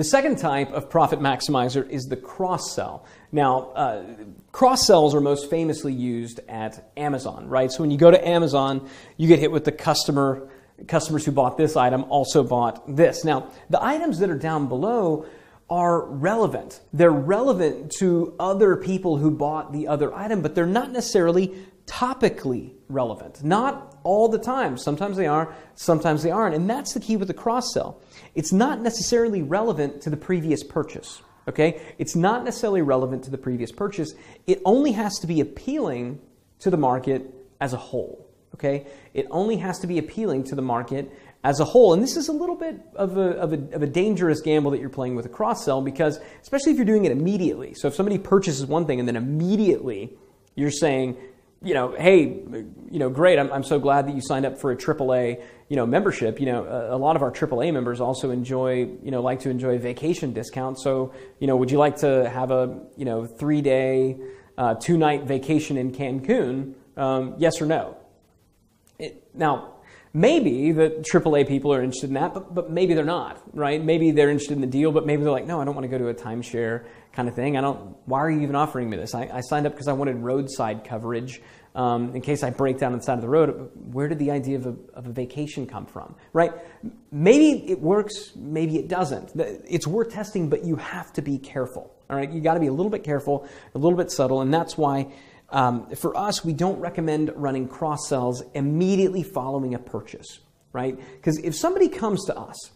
The second type of profit maximizer is the cross sell. Now, uh, cross sells are most famously used at Amazon, right? So when you go to Amazon, you get hit with the customer customers who bought this item also bought this. Now, the items that are down below are relevant. They're relevant to other people who bought the other item, but they're not necessarily topically relevant. Not all the time. Sometimes they are, sometimes they aren't. And that's the key with the cross sell. It's not necessarily relevant to the previous purchase. Okay? It's not necessarily relevant to the previous purchase. It only has to be appealing to the market as a whole. Okay? It only has to be appealing to the market as a whole. And this is a little bit of a, of a, of a dangerous gamble that you're playing with a cross sell because, especially if you're doing it immediately. So if somebody purchases one thing and then immediately you're saying, you know, hey, you know, great, I'm, I'm so glad that you signed up for a AAA, you know, membership. You know, a, a, lot of our AAA members also enjoy, you know, like to enjoy vacation discounts. So, you know, would you like to have a, you know, three day, uh, two night vacation in Cancun? Um, yes or no? It, now, maybe the AAA people are interested in that, but, but maybe they're not, right? Maybe they're interested in the deal, but maybe they're like, no, I don't want to go to a timeshare kind of thing. I don't, why are you even offering me this? I, I signed up because I wanted roadside coverage um, in case I break down on the side of the road. Where did the idea of a, of a vacation come from, right? Maybe it works, maybe it doesn't. It's worth testing, but you have to be careful, all right? You got to be a little bit careful, a little bit subtle, and that's why um, for us, we don't recommend running cross sells immediately following a purchase, right? Because if somebody comes to us,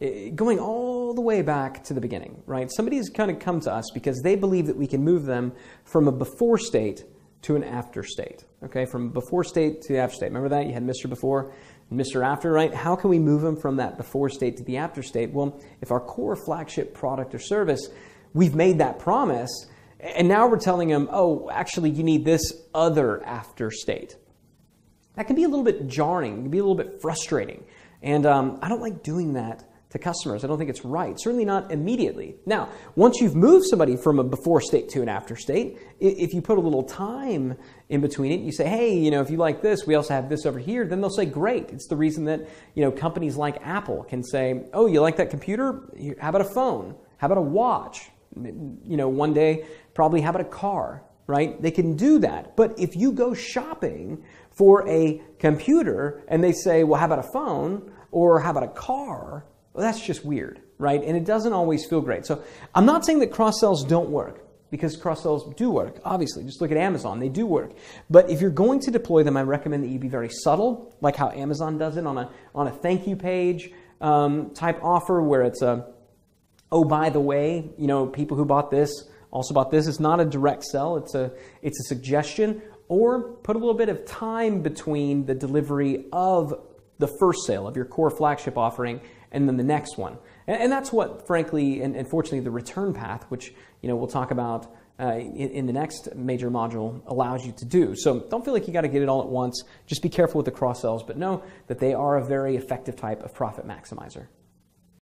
eh, going all the way back to the beginning, right? Somebody has kind of come to us because they believe that we can move them from a before state to an after state, okay? From before state to after state. Remember that? You had Mr. before, Mr. after, right? How can we move them from that before state to the after state? Well, if our core flagship product or service, we've made that promise and now we're telling them, oh, actually, you need this other after state. That can be a little bit jarring, it can be a little bit frustrating. And um, I don't like doing that to customers. I don't think it's right, certainly not immediately. Now, once you've moved somebody from a before state to an after state, if you put a little time in between it, you say, hey, you know, if you like this, we also have this over here, then they'll say, great. It's the reason that, you know, companies like Apple can say, oh, you like that computer? How about a phone? How about a watch? you know, one day probably have a car, right? They can do that. But if you go shopping for a computer and they say, well, how about a phone or how about a car? Well, that's just weird, right? And it doesn't always feel great. So I'm not saying that cross sells don't work because cross sells do work, obviously. Just look at Amazon, they do work. But if you're going to deploy them, I recommend that you be very subtle, like how Amazon does it on a, on a thank you page um, type offer where it's a oh, by the way, you know, people who bought this also bought this. It's not a direct sell, it's a, it's a suggestion. Or put a little bit of time between the delivery of the first sale of your core flagship offering and then the next one. And, and that's what, frankly, and, and fortunately, the return path, which you know we'll talk about uh, in, in, the next major module, allows you to do. So don't feel like you got to get it all at once. Just be careful with the cross sells, but know that they are a very effective type of profit maximizer.